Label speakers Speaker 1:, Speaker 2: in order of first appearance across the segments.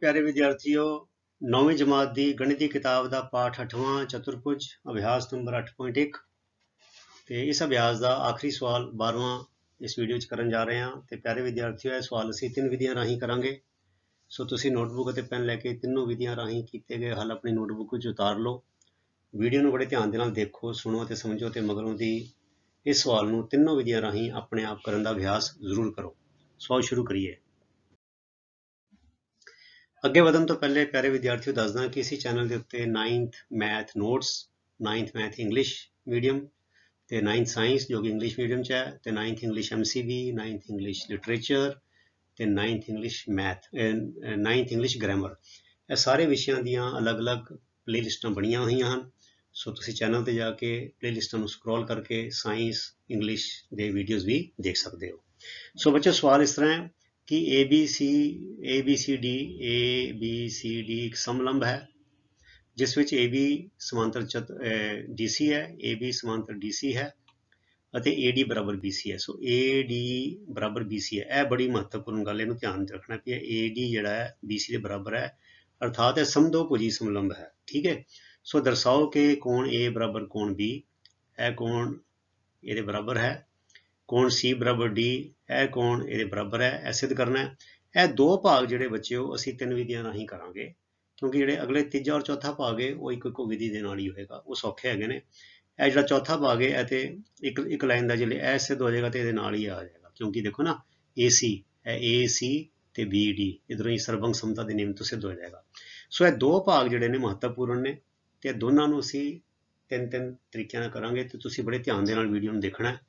Speaker 1: ਪਿਆਰੇ ਵਿਦਿਆਰਥੀਓ ਨੌਵੀਂ ਜਮਾਤ ਦੀ ਗਣਿਤ ਦੀ ਕਿਤਾਬ ਦਾ ਪਾਠ 8ਵਾਂ ਚਤੁਰਭੁਜ ਅਭਿਆਸ ਨੰਬਰ 8.1 ਤੇ ਇਸ ਅਭਿਆਸ ਦਾ ਆਖਰੀ ਸਵਾਲ 12ਵਾਂ ਇਸ ਵੀਡੀਓ 'ਚ ਕਰਨ ਜਾ ਰਹੇ ਹਾਂ ਤੇ ਪਿਆਰੇ ਵਿਦਿਆਰਥੀਓ ਇਹ ਸਵਾਲ ਅਸੀਂ ਤਿੰਨ ਵਿਧੀਆਂ ਰਾਹੀਂ ਕਰਾਂਗੇ ਸੋ ਤੁਸੀਂ ਨੋਟਬੁੱਕ ਅਤੇ ਪੈਨ ਲੈ ਕੇ ਤਿੰਨੋਂ ਵਿਧੀਆਂ ਰਾਹੀਂ ਕੀਤੇ ਗਏ ਹੱਲ ਆਪਣੀ ਨੋਟਬੁੱਕ ਵਿੱਚ ਉਤਾਰ ਲਓ ਵੀਡੀਓ ਨੂੰ ਬੜੇ ਧਿਆਨ ਦੇ ਨਾਲ ਦੇਖੋ ਸੁਣੋ ਅਤੇ ਸਮਝੋ ਤੇ ਮਗਰੋਂ ਦੀ ਇਸ ਸਵਾਲ ਨੂੰ ਤਿੰਨੋਂ ਵਿਧੀਆਂ ਰਾਹੀਂ ਆਪਣੇ ਆਪ ਕਰਨ ਦਾ ਅਭਿਆਸ ਜ਼ਰੂਰ ਕਰੋ ਸਵਾਲ ਸ਼ੁਰੂ ਕਰੀਏ ਅੱਗੇ ਵਧਣ ਤੋਂ ਪਹਿਲੇ ਪਿਆਰੇ ਵਿਦਿਆਰਥੀਓ ਦੱਸਦਾ ਕਿ ਇਸੇ ਚੈਨਲ ਦੇ ਉੱਤੇ 9th math notes 9th math English medium ਤੇ 9th ਸਾਇੰਸ ਜੋ ਕਿ ਇੰਗਲਿਸ਼ ਮੀਡੀਅਮ ਚ ਹੈ ਤੇ 9th English MCB 9th English literature ਤੇ 9th English math 9th English grammar ਇਹ ਸਾਰੇ ਵਿਸ਼ਿਆਂ ਦੀਆਂ ਅਲੱਗ-ਅਲੱਗ ਪਲੇਲਿਸਟਾਂ ਬਣੀਆਂ ਹੋਈਆਂ ਹਨ ਸੋ ਤੁਸੀਂ ਚੈਨਲ ਤੇ ਜਾ ਕੇ ਪਲੇਲਿਸਟਾਂ ਨੂੰ ਸਕਰੋਲ ਕਰਕੇ ਸਾਇੰਸ ਇੰਗਲਿਸ਼ ਦੇ ਵੀਡੀਓਜ਼ ਵੀ ਦੇਖ ਸਕਦੇ ਹੋ ਸੋ ਬੱਚੇ ਸਵਾਲ ਇਸ ਤਰ੍ਹਾਂ ਹੈ ਕਿ ABC ABCD ABCD ਇੱਕ ਸਮਲੰਬ ਹੈ ਜਿਸ ਵਿੱਚ AB ਸਮਾਂਤਰ ਚਤ DC ਹੈ AB ਸਮਾਂਤਰ DC ਹੈ ਅਤੇ AD ਬਰਾਬਰ BC ਹੈ ਸੋ AD ਬਰਾਬਰ BC ਹੈ ਇਹ ਬੜੀ ਮਹੱਤਵਪੂਰਨ ਗੱਲ ਇਹਨੂੰ ਧਿਆਨ ਚ ਰੱਖਣਾ ਕਿ AD ਜਿਹੜਾ ਹੈ BC ਦੇ ਬਰਾਬਰ ਹੈ ਅਰਥਾਤ ਇਹ ਸਮਦੋਭੁਜੀ ਸਮਲੰਬ ਹੈ ਠੀਕ ਹੈ ਸੋ ਦਰਸਾਓ ਕਿ ਕੋਣ A ਬਰਾਬਰ ਕੋਣ B ਇਹ ਕੋਣ ਇਹਦੇ ਬਰਾਬਰ ਹੈ ਕੌਣ ਸੀ ਬਰਾਬਰ ਡੀ ਇਹ ਕੌਣ ਇਹਦੇ ਬਰਾਬਰ ਹੈ ਐ ਸਿੱਧ ਕਰਨਾ ਹੈ ਇਹ ਦੋ ਭਾਗ ਜਿਹੜੇ ਬੱਚਿਓ ਅਸੀਂ ਤਿੰਨ ਵਿਧੀਆਂ ਰਾਹੀਂ ਕਰਾਂਗੇ ਕਿਉਂਕਿ ਜਿਹੜੇ ਅਗਲੇ ਤੀਜਾ ਔਰ ਚੌਥਾ ਭਾਗ ਹੈ ਉਹ ਇੱਕ ਇੱਕ ਵਿਧੀ ਦੇ ਨਾਲ ਹੀ ਹੋਏਗਾ ਉਹ ਸੌਖੇ ਹੈਗੇ ਨੇ ਇਹ ਜਿਹੜਾ ਚੌਥਾ ਭਾਗ ਹੈ ਤੇ ਇੱਕ ਇੱਕ ਲਾਈਨ ਦਾ ਜਿਹੜੇ ਐ ਸਿੱਧ ਹੋ ਜਾਏਗਾ ਤੇ ਇਹਦੇ ਨਾਲ ਹੀ ਆ ਜਾਏਗਾ ਕਿਉਂਕਿ ਦੇਖੋ ਨਾ AC ਇਹ AC ਤੇ BD ਇਧਰੋਂ ਹੀ ਸਰਵੰਗ ਸਮਤਾ ਦੇ ਨਿਯਮ ਤੋਂ ਸਿੱਧ ਹੋ ਜਾਏਗਾ ਸੋ ਇਹ ਦੋ ਭਾਗ ਜਿਹੜੇ ਨੇ ਮਹੱਤਵਪੂਰਨ ਨੇ ਤੇ ਦੋਨਾਂ ਨੂੰ ਅਸੀਂ ਤਿੰਨ ਤਿੰਨ ਤਰੀਕਿਆਂ ਨਾਲ ਕਰਾਂਗੇ ਤੇ ਤੁਸੀਂ ਬੜੇ ਧਿਆਨ ਦੇ ਨਾਲ ਵੀਡੀਓ ਨੂੰ ਦੇਖਣਾ ਹੈ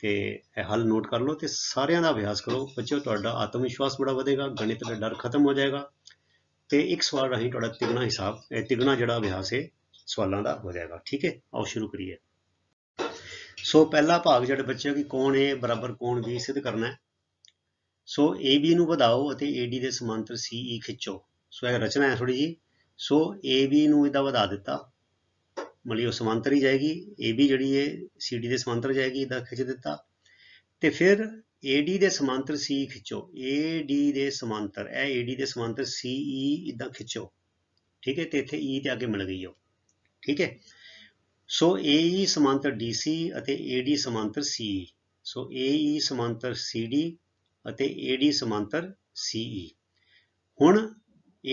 Speaker 1: ਤੇ ਇਹ ਹੱਲ ਨੋਟ ਕਰ ਲਓ ਤੇ ਸਾਰਿਆਂ ਦਾ ਅਭਿਆਸ ਕਰੋ ਬੱਚਿਓ ਤੁਹਾਡਾ ਆਤਮ ਵਿਸ਼ਵਾਸ ਬੜਾ ਵਧੇਗਾ ਗਣਿਤ ਦਾ ਡਰ ਖਤਮ ਹੋ ਜਾਏਗਾ ਤੇ ਇੱਕ ਸਵਾਲ ਰਹੀ ਤੁਹਾਡਾ ਤਿਗਣਾ ਹਿਸਾਬ ਇਹ ਤਿਗਣਾ ਜਿਹੜਾ ਅਭਿਆਸ ਹੈ ਸਵਾਲਾਂ ਦਾ ਹੋ ਜਾਏਗਾ ਠੀਕ ਹੈ ਆਓ ਸ਼ੁਰੂ ਕਰੀਏ ਸੋ ਪਹਿਲਾ ਭਾਗ ਜਿਹੜਾ ਬੱਚਿਓ ਕਿ ਕੌਣ ਹੈ ਬਰਾਬਰ ਕੌਣ ਵੀ ਸਿੱਧ ਕਰਨਾ ਹੈ ਸੋ AB ਨੂੰ ਵਧਾਓ ਅਤੇ AD ਦੇ ਸਮਾਂਤਰ CE ਖਿੱਚੋ ਸੋ ਇਹ ਰਚਨਾ ਹੈ ਥੋੜੀ ਜੀ ਸੋ AB ਨੂੰ ਇਹਦਾ ਵਧਾ ਦਿੱਤਾ ਮਲੀ ਉਹ ਸਮਾਂਤਰ ਹੀ ਜਾਏਗੀ AB ਜਿਹੜੀ ਹੈ CD ਦੇ ਸਮਾਂਤਰ ਜਾਏਗੀ ਇਹਦਾ ਖਿੱਚ ਦਿੱਤਾ ਤੇ ਫਿਰ AD ਦੇ ਸਮਾਂਤਰ C ਖਿੱਚੋ AD ਦੇ ਸਮਾਂਤਰ ਇਹ AD ਦੇ ਸਮਾਂਤਰ CE ਇਦਾਂ ਖਿੱਚੋ ਠੀਕ ਹੈ ਤੇ ਇੱਥੇ E ਤੇ ਅੱਗੇ ਮਿਲ ਗਈ ਉਹ ਠੀਕ ਹੈ ਸੋ AE ਸਮਾਂਤਰ DC ਅਤੇ AD ਸਮਾਂਤਰ CE ਸੋ AE ਸਮਾਂਤਰ CD ਅਤੇ AD ਸਮਾਂਤਰ CE ਹੁਣ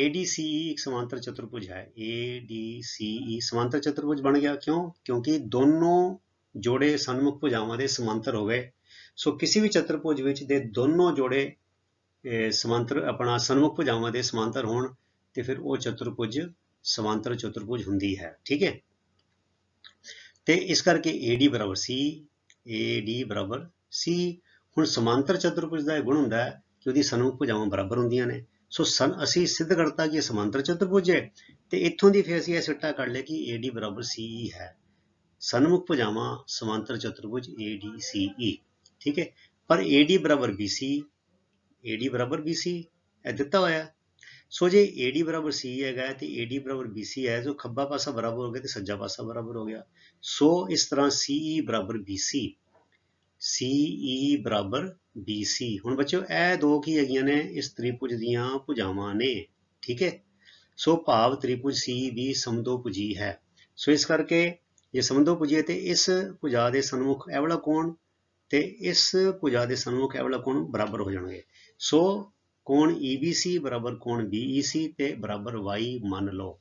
Speaker 1: ADCE ਇੱਕ ਸਮਾਂਤਰ ਚਤੁਰਭੁਜ ਹੈ ADCE ਸਮਾਂਤਰ ਚਤੁਰਭੁਜ ਬਣ ਗਿਆ ਕਿਉਂ ਕਿਉਂਕਿ ਦੋਨੋਂ ਜੋੜੇ ਸਨਮੁਖ ਭੁਜਾਵਾਂ ਦੇ ਸਮਾਂਤਰ ਹੋ ਗਏ ਸੋ ਕਿਸੇ ਵੀ ਚਤੁਰਭੁਜ ਵਿੱਚ ਦੇ ਦੋਨੋਂ ਜੋੜੇ ਸਮਾਂਤਰ ਆਪਣਾ ਸਨਮੁਖ ਭੁਜਾਵਾਂ ਦੇ ਸਮਾਂਤਰ ਹੋਣ ਤੇ ਫਿਰ ਉਹ ਚਤੁਰਭੁਜ ਸਮਾਂਤਰ ਚਤੁਰਭੁਜ ਹੁੰਦੀ ਹੈ ਠੀਕ ਹੈ ਤੇ ਇਸ ਕਰਕੇ AD ਬਰਾਬਰ C AD ਬਰਾਬਰ C ਹੁਣ ਸਮਾਂਤਰ ਚਤੁਰਭੁਜ ਦਾ ਇਹ ਗੁਣ ਹੁੰਦਾ ਹੈ ਕਿ ਉਹਦੀ ਸਨਮੁਖ ਭੁਜਾਵਾਂ ਬਰਾਬਰ ਹੁੰਦੀਆਂ ਨੇ ਸੋ ਸਨ ਅਸੀਂ ਸਿੱਧਗੜਤਾ ਕੀ ਸਮਾਂਤਰ ਚਤੁਰਭੁਜ ਹੈ ਤੇ ਇੱਥੋਂ ਦੀ ਫੇਰ ਅਸੀਂ ਇਹ ਸਿੱਟਾ ਕੱਢ ਲਿਆ ਕਿ AD ਬਰਾਬਰ CE ਹੈ ਸਨਮੁਖ ਭੁਜਾਵਾਂ ਸਮਾਂਤਰ ਚਤੁਰਭੁਜ ADCE ਠੀਕ ਹੈ ਪਰ AD ਬਰਾਬਰ BC AD ਬਰਾਬਰ BC ਇਹ ਦਿੱਤਾ ਹੋਇਆ ਸੋ ਜੇ AD ਬਰਾਬਰ CE ਹੈਗਾ ਤੇ AD ਬਰਾਬਰ BC ਹੈ ਜੋ ਖੱਬਾ ਪਾਸਾ ਬਰਾਬਰ ਹੋ ਗਿਆ ਤੇ ਸੱਜਾ ਪਾਸਾ ਬਰਾਬਰ ਹੋ ਗਿਆ ਸੋ ਇਸ ਤਰ੍ਹਾਂ CE ਬਰਾਬਰ BC CE ਬਰਾਬਰ BC ਹੁਣ ਬੱਚਿਓ ਇਹ ਦੋ ਕੀ ਹੈਗੀਆਂ ਨੇ ਇਸ ਤ੍ਰਿਪੁਜ ਦੀਆਂ ਭੁਜਾਵਾਂ ਨੇ ਠੀਕ ਹੈ ਸੋ ਭਾਵ ਤ੍ਰਿਭੁਜ C B ਸਮਦੋ ਪੁਜੀ ਹੈ ਸੋ ਇਸ ਕਰਕੇ ਜੇ ਸਮਦੋ ਭੁਜੀ ਤੇ ਇਸ ਭੁਜਾ ਦੇ ਸਨਮੁਖ ਇਹ ਵਾਲਾ ਕੋਣ ਤੇ ਇਸ ਭੁਜਾ ਦੇ ਸਨਮੁਖ ਇਹ ਵਾਲਾ ਕੋਣ ਬਰਾਬਰ ਹੋ ਜਾਣਗੇ ਸੋ ਕੋਣ EBC ਬਰਾਬਰ ਕੋਣ BEC ਤੇ ਬਰਾਬਰ y ਮੰਨ ਲਓ